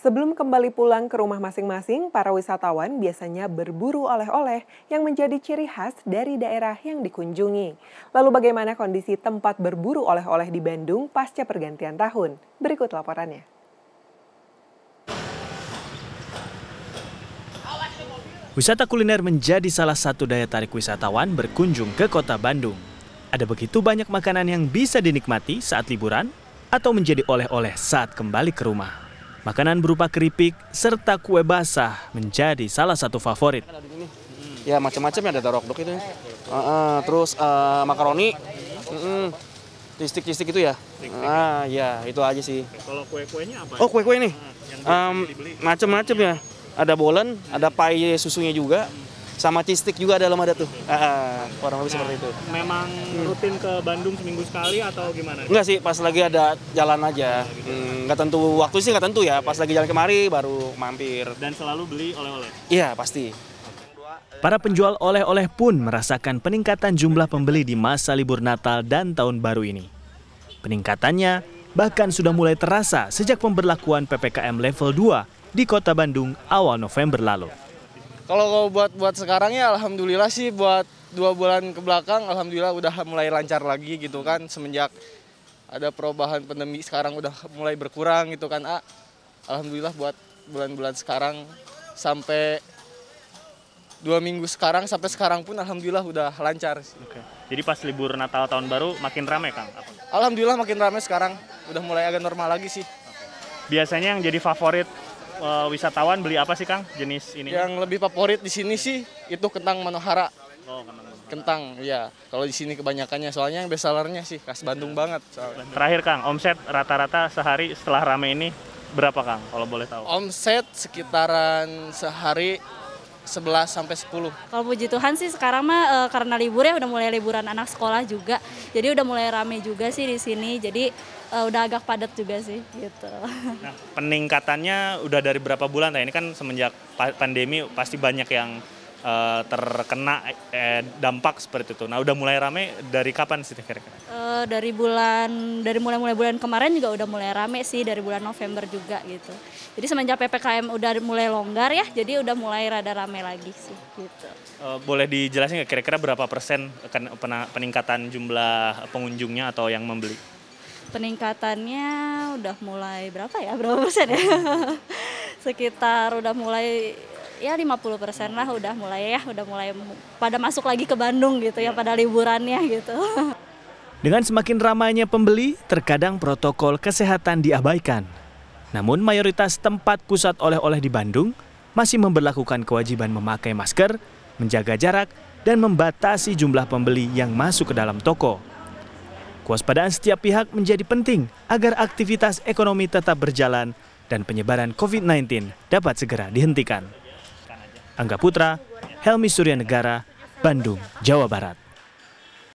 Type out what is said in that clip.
Sebelum kembali pulang ke rumah masing-masing, para wisatawan biasanya berburu oleh-oleh yang menjadi ciri khas dari daerah yang dikunjungi. Lalu bagaimana kondisi tempat berburu oleh-oleh di Bandung pasca pergantian tahun? Berikut laporannya. Wisata kuliner menjadi salah satu daya tarik wisatawan berkunjung ke kota Bandung. Ada begitu banyak makanan yang bisa dinikmati saat liburan atau menjadi oleh-oleh saat kembali ke rumah. Makanan berupa keripik serta kue basah menjadi salah satu favorit. Ya macam-macam ya ada dorok-dok itu. Uh, uh, terus uh, makaroni, uh, listik-listik itu ya. Eh, ya? Ah ya itu aja sih. Kalau kue-kuenya apa? Oh kue-kue ini. Um, macam-macam ya. Ada bolen, ada pai susunya juga sama cistik juga dalam ada tuh uh, ah, orang ah. lebih nah, seperti itu memang hmm. rutin ke Bandung seminggu sekali atau gimana enggak sih pas lagi ada jalan aja nggak oh, hmm, gitu. hmm, tentu waktu sih nggak tentu ya pas lagi jalan kemari baru mampir dan selalu beli oleh-oleh iya pasti Para penjual oleh-oleh pun merasakan peningkatan jumlah pembeli di masa libur Natal dan Tahun Baru ini. Peningkatannya bahkan sudah mulai terasa sejak pemberlakuan PPKM level 2 di kota Bandung awal November lalu. Kalau buat buat sekarang ya alhamdulillah sih buat dua bulan ke belakang alhamdulillah udah mulai lancar lagi gitu kan semenjak ada perubahan pandemi sekarang udah mulai berkurang gitu kan A. Alhamdulillah buat bulan-bulan sekarang sampai dua minggu sekarang sampai sekarang pun alhamdulillah udah lancar. Oke. Jadi pas libur Natal tahun baru makin ramai kan? Alhamdulillah makin ramai sekarang udah mulai agak normal lagi sih. Oke. Biasanya yang jadi favorit uh, wisatawan beli apa sih Kang jenis ini? Yang lebih favorit di sini sih itu kentang Manohara. Oh, kentang. Kentang, iya. Kalau di sini kebanyakannya, soalnya yang best sih khas Bandung banget. Soalnya. Terakhir Kang, omset rata-rata sehari setelah rame ini berapa Kang? Kalau boleh tahu? Omset sekitaran sehari 11 sampai 10. Kalau puji Tuhan sih sekarang mah e, karena libur ya udah mulai liburan anak sekolah juga. Jadi udah mulai rame juga sih di sini. Jadi e, udah agak padat juga sih gitu. Nah, peningkatannya udah dari berapa bulan? Nah, ini kan semenjak pandemi pasti banyak yang uh, terkena eh, dampak seperti itu. Nah, udah mulai rame dari kapan sih kira-kira? Uh, dari bulan dari mulai-mulai bulan kemarin juga udah mulai rame sih dari bulan November juga gitu. Jadi semenjak PPKM udah mulai longgar ya, jadi udah mulai rada rame lagi sih gitu. Uh, boleh dijelasin nggak kira-kira berapa persen peningkatan jumlah pengunjungnya atau yang membeli? Peningkatannya udah mulai berapa ya? Berapa persen ya? Sekitar udah mulai ya 50% lah udah mulai ya udah mulai pada masuk lagi ke Bandung gitu ya pada liburannya gitu. Dengan semakin ramainya pembeli, terkadang protokol kesehatan diabaikan. Namun mayoritas tempat pusat oleh-oleh di Bandung masih memperlakukan kewajiban memakai masker, menjaga jarak, dan membatasi jumlah pembeli yang masuk ke dalam toko. Kewaspadaan setiap pihak menjadi penting agar aktivitas ekonomi tetap berjalan dan penyebaran COVID-19 dapat segera dihentikan. Angga Putra, Helmi Suryanegara, Bandung, Jawa Barat.